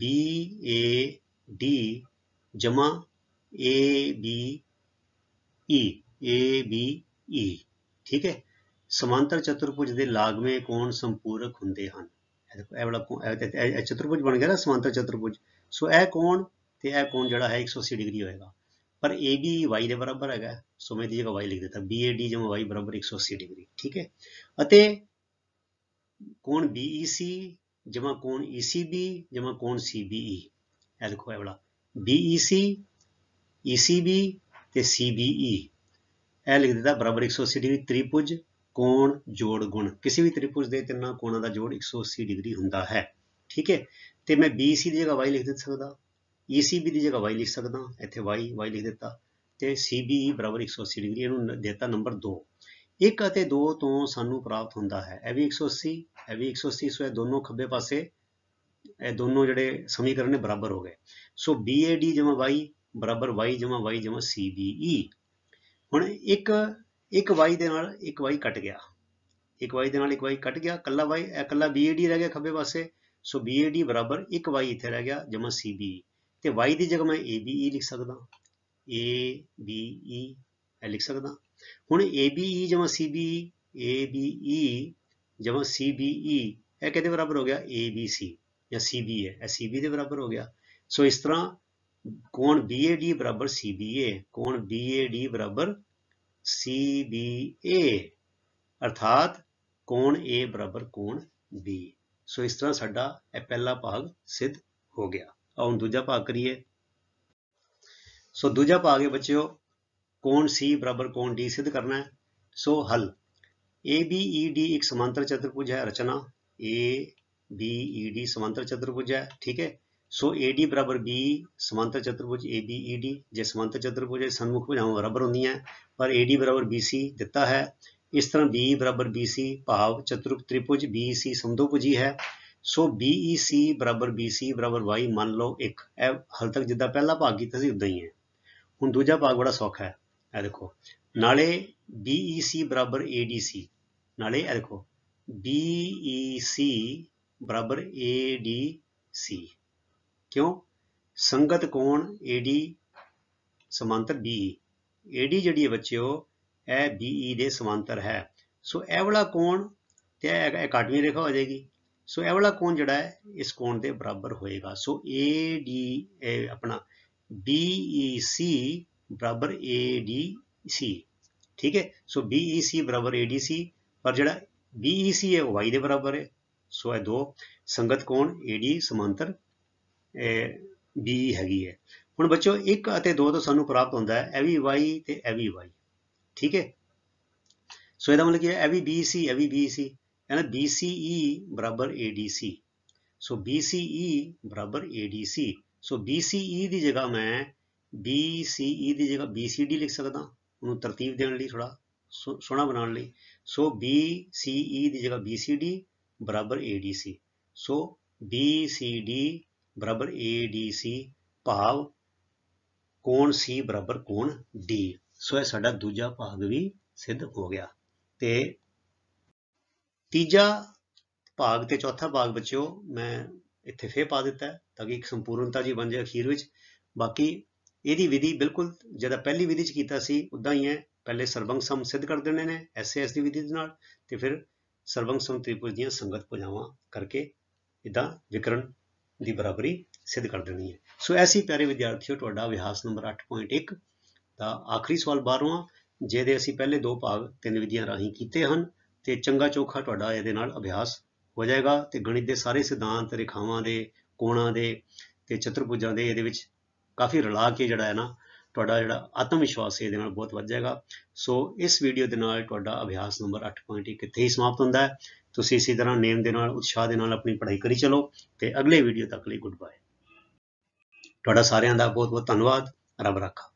Speaker 1: BAD ਜਮਾ ABE ABE ਠੀਕ ਹੈ ਸਮਾਂਤਰ ਚਤੁਰਭੁਜ ਦੇ ਲਾਗਵੇਂ ਕੋਣ ਸੰਪੂਰਕ ਹੁੰਦੇ ਹਨ ਇਹ ਦੇਖੋ ਇਹ ਵਾਲਾ ਇਹ ਚਤੁਰਭੁਜ ਬਣ ਗਿਆ ਨਾ ਸਮਾਂਤਰ ਚਤੁਰਭੁਜ ਸੋ ਇਹ ਕੋਣ ਤੇ ਇਹ ਕੋਣ ਜਿਹੜਾ ਹੈ 180 ਡਿਗਰੀ ਹੋਏਗਾ ਪਰ AB Y ਦੇ ਬਰਾਬਰ ਹੈਗਾ ਸੋ ਮੈਂ ਦੀ ਜਗ੍ਹਾ y ਲਿਖ ਦਿੱਤਾ BAD ਜਮਾ y ਬਰਾਬਰ 180 ਡਿਗਰੀ ਠੀਕ ਹੈ ਅਤੇ ਕੋਣ BEC ਜਮਾ ਕੋਣ ECB ਜਮਾ ਕੋਣ CBE ਇਹ ਲਿਖੋ ਇਹ ਵਾਲਾ BEC ECB ਤੇ CBE ਇਹ ਲਿਖ ਦਿੱਤਾ ਬਰਾਬਰ 180 ਡਿਗਰੀ ਤ੍ਰਿਭੁਜ ਕੋਣ ਜੋੜ ਗੁਣ ਕਿਸੇ ਵੀ ਤ੍ਰਿਭੁਜ ਦੇ ਤਿੰਨਾਂ ਕੋਣਾਂ ਦਾ ਜੋੜ 180 ਡਿਗਰੀ ਹੁੰਦਾ ਹੈ ਠੀਕ ਹੈ ਤੇ ਮੈਂ BC e, ਦੀ ਜਗ੍ਹਾ y ਲਿਖ ਦਿੱਤ ਸਕਦਾ ECB ਦੀ ਜਗ੍ਹਾ y ਲਿਖ ਸਕਦਾ ਇੱਥੇ y y ਲਿਖ ਦਿੱਤਾ ਤੇ CBE 180 ਡਿਗਰੀ ਇਹਨੂੰ ਦਿੱਤਾ ਨੰਬਰ 2 1 ਅਤੇ 2 ਤੋਂ ਸਾਨੂੰ ਪ੍ਰਾਪਤ ਹੁੰਦਾ ਹੈ ਇਹ ਵੀ 180 ਇਹ ਵੀ 180 ਸੋ ਇਹ ਦੋਨੋਂ ਖੱਬੇ ਪਾਸੇ ਇਹ ਦੋਨੋਂ ਜਿਹੜੇ ਸਮੀਕਰਨ ਨੇ ਬਰਾਬਰ ਹੋ ਗਏ ਸੋ BAD y ਬਰਾਬਰ y y CBE ਹੁਣ ਇੱਕ ਇੱਕ y ਦੇ ਨਾਲ ਇੱਕ y ਕੱਟ ਗਿਆ ਇੱਕ y ਦੇ ਨਾਲ ਇੱਕ y ਕੱਟ ਗਿਆ ਕੱਲਾ y ਕੱਲਾ BAD ਰਹਿ ਗਿਆ ਖੱਬੇ ਪਾਸੇ ਸੋ BAD ਬਰਾਬਰ ਇੱਕ y ਇੱਥੇ ਰਹਿ ਗਿਆ ਜਮਾ CBE ਤੇ y ਦੀ ਜਗ੍ਹਾ ਮੈਂ ABE ਲਿਖ ਸਕਦਾ a b e ਐ ਲਿਖ ਸਕਦਾ ਹੁਣ ABE ਜਮਾ CBE ABE ਜਮਾ CBE ਇਹ ਕਿਹਦੇ ਬਰਾਬਰ ਹੋ ਗਿਆ ABC ਜਾਂ CB ਹੈ ਇਹ CB ਦੇ ਬਰਾਬਰ ਹੋ ਗਿਆ ਸੋ ਇਸ ਤਰ੍ਹਾਂ ਕੋਣ BAD ਬਰਾਬਰ CBA ਕੋਣ BAD ਬਰਾਬਰ CBA ਅਰਥਾਤ ਕੋਣ A ਬਰਾਬਰ ਕੋਣ B ਸੋ ਇਸ ਤਰ੍ਹਾਂ ਸਾਡਾ ਇਹ ਪਹਿਲਾ ਭਾਗ ਸਿੱਧ ਹੋ ਗਿਆ ਹੁਣ ਦੂਜਾ ਭਾਗ ਕਰੀਏ ਸੋ ਦੂਜਾ ਭਾਗ ਹੈ ਬੱਚਿਓ ਕੋਣ C ਬਰਾਬਰ ਕੋਣ D ਸਿੱਧ ਕਰਨਾ ਹੈ ਸੋ ਹੱਲ ABED ਇੱਕ ਸਮਾਂਤਰ ਚਤੁਰਭੁਜ ਹੈ ਰਚਨਾ ABED ਸਮਾਂਤਰ ਚਤੁਰਭੁਜ ਹੈ ਠੀਕ ਹੈ ਸੋ AD ਬਰਾਬਰ B ਸਮਾਂਤਰ ਚਤੁਰਭੁਜ ABED ਜੇ ਸਮਾਂਤਰ ਚਤੁਰਭੁਜ ਦੇ ਸਨਮੁਖ ਭੁਜਾਵਾਂ ਬਰਾਬਰ ਹੁੰਦੀਆਂ ਪਰ AD ਬਰਾਬਰ BC ਦਿੱਤਾ ਹੈ ਇਸ ਤਰ੍ਹਾਂ B ਬਰਾਬਰ BC ਭਾਵ ਚਤੁਰਕ ਤ੍ਰਿਭੁਜ BC ਸਮਦੋਭੁਜੀ ਹੈ ਸੋ BEC BC Y ਮੰਨ ਲਓ 1 ਇਹ ਹਲ ਤੱਕ ਜਿੱਦਾਂ ਪਹਿਲਾ ਭਾਗ ਕੀਤਾ ਸੀ ਉਦਾਂ ਹੀ ਹੈ ਹੁਣ ਦੂਜਾ ਭਾਗ ਬੜਾ ਸੌਖਾ ਹੈ ਇਹ ਦੇਖੋ ਨਾਲੇ BEC ADC ਨਾਲੇ ਇਹ ਦੇਖੋ BEC ADC ਕਿਉਂ ਸੰਗਤ ਕੋਣ AD ਸਮਾਂਤਰ BE AD ਜਿਹੜੀ ਹੈ ਬੱਚਿਓ ਇਹ BE ਦੇ ਸਮਾਂਤਰ ਹੈ ਸੋ ਇਹ ਵਾਲਾ ਕੋਣ ਤੇ ਇਹ ਅਕਾਟਮੀ ਰੇਖਾ ਹੋ ਜਾਏਗੀ ਸੋ ਇਹ ਵਾਲਾ ਕੋਣ ਜਿਹੜਾ ਹੈ ਇਸ ਕੋਣ ਦੇ ਬਰਾਬਰ ਹੋਏਗਾ ਸੋ AD ਆਪਣਾ BEC ਬਰਾਬਰ ADC ਠੀਕ ਹੈ ਸੋ BEC ਬਰਾਬਰ ADC ਪਰ ਜਿਹੜਾ BEC ਹੈ ਉਹ y ਦੇ ਬਰਾਬਰ ਹੈ ਸੋ ਇਹ ਦੋ ਸੰਗਤ ਕੋਣ AD ਸਮਾਂਤਰ BE ਹੈਗੀ ਹੈ ਹੁਣ ਬੱਚੋ 1 ਅਤੇ 2 ਤੋਂ ਸਾਨੂੰ ਪ੍ਰਾਪਤ ਹੁੰਦਾ ਹੈ ਇਹ ਵੀ y ਤੇ ਇਹ ਵੀ y ਠੀਕ ਹੈ ਸੋ ਇਹਦਾ ਮਤਲਬ ਕੀ ਹੈ ਇਹ ਵੀ BC e, ਇਹ ਵੀ BC e, ਕਹਿੰਦਾ BCE ਬਰਾਬਰ ADC ਸੋ BCE ਬਰਾਬਰ ADC ਸੋ BCE ਦੀ ਜਗ੍ਹਾ ਮੈਂ BCE ਦੀ ਜਗ੍ਹਾ BCD ਲਿਖ ਸਕਦਾ ਉਹਨੂੰ ਤਰਤੀਬ ਦੇਣ ਲਈ ਥੋੜਾ ਸੋਹਣਾ ਬਣਾਉਣ ਲਈ ਸੋ BCE ਦੀ ਜਗ੍ਹਾ BCD ਬਰਾਬਰ ADC ਸੋ BCD ਬਰਾਬਰ ADC ਭਾਵ ਕੋਣ C ਬਰਾਬਰ ਕੋਣ D ਸੋ ਇਹ ਸਾਡਾ ਦੂਜਾ ਭਾਗ ਵੀ ਸਿੱਧ ਹੋ ਗਿਆ ਤੇ ਤੀਜਾ ਭਾਗ ਤੇ ਚੌਥਾ ਭਾਗ ਬੱਚਿਓ ਮੈਂ ਇੱਥੇ ਫੇਰ ਪਾ ਦਿੱਤਾ ਤਾਂ ਕਿ ਇੱਕ ਸੰਪੂਰਨਤਾ ਜੀ ਬਣ ਜਾਏ ਅਖੀਰ ਵਿੱਚ ਬਾਕੀ ਇਹਦੀ ਵਿਧੀ ਬਿਲਕੁਲ ਜਿਹੜਾ ਪਹਿਲੀ ਵਿਧੀ ਚ ਕੀਤਾ ਸੀ ਉਦਾਂ ਹੀ ਹੈ ਪਹਿਲੇ ਸਰਵੰਗ ਸਮ ਸਿੱਧ ਕਰ ਦੇਣੇ ਨੇ ਐਸਐਸ ਦੀ ਵਿਧੀ ਦੇ ਨਾਲ ਤੇ ਫਿਰ ਸਰਵੰਗ ਸਮ ਤ੍ਰਿਪੁਰ ਦੀਆਂ ਸੰਗਤ ਭੁਜਾਵਾਂ ਕਰਕੇ ਇਦਾਂ ਵਿਕਰਣ ਦੀ ਬਰਾਬਰੀ ਸਿੱਧ ਕਰ ਦੇਣੀ ਹੈ ਸੋ ਐਸੀ ਪਿਆਰੇ ਵਿਦਿਆਰਥੀਓ ਤੁਹਾਡਾ ਅਭਿਆਸ ਨੰਬਰ 8.1 ਦਾ ਆਖਰੀ ਸਵਾਲ 12ਵਾਂ ਜਿਹਦੇ ਅਸੀਂ ਪਹਿਲੇ ਦੋ ਭਾਗ ਤਿੰਨ ਵਿਧੀਆਂ ਰਾਹੀਂ ਕੀਤੇ ਹਨ ਤੇ ਚੰਗਾ ਚੋਖਾ ਤੁਹਾਡਾ ਇਹਦੇ ਨਾਲ ਅਭਿਆਸ ਹੋ ਜਾਏਗਾ ਤੇ ਗਣਿਤ ਦੇ ਸਾਰੇ ਸਿਧਾਂਤ ਰੇਖਾਵਾਂ ਦੇ ਕੋਣਾਂ ਦੇ ਤੇ ਚਤੁਰਭੁਜਾਂ ਦੇ ਇਹਦੇ ਵਿੱਚ ਕਾਫੀ ਰਲਾ ਕੇ ਜਿਹੜਾ ਹੈ ਨਾ ਤੁਹਾਡਾ ਜਿਹੜਾ ਆਤਮ ਵਿਸ਼ਵਾਸ ਇਹਦੇ ਨਾਲ ਬਹੁਤ ਵੱਧ ਜਾਏਗਾ ਸੋ ਇਸ ਵੀਡੀਓ ਦੇ ਨਾਲ ਤੁਹਾਡਾ ਅਭਿਆਸ ਨੰਬਰ 8.1 ਕਿੱਥੇ ਹੀ ਸਮਾਪਤ ਹੁੰਦਾ ਹੈ ਤੁਸੀਂ ਇਸੇ ਤਰ੍ਹਾਂ ਨੇਮ ਦੇ ਨਾਲ ਉਤਸ਼ਾਹ ਦੇ ਨਾਲ ਆਪਣੀ ਪੜ੍ਹਾਈ ਕਰੀ ਚਲੋ ਤੇ ਅਗਲੇ ਵੀਡੀਓ ਤੱਕ ਲਈ ਗੁੱਡ ਬਾਏ ਤੁਹਾਡਾ ਸਾਰਿਆਂ ਦਾ ਬਹੁਤ ਬਹੁਤ ਧੰਨਵਾਦ ਰੱਬ ਰੱਖਾ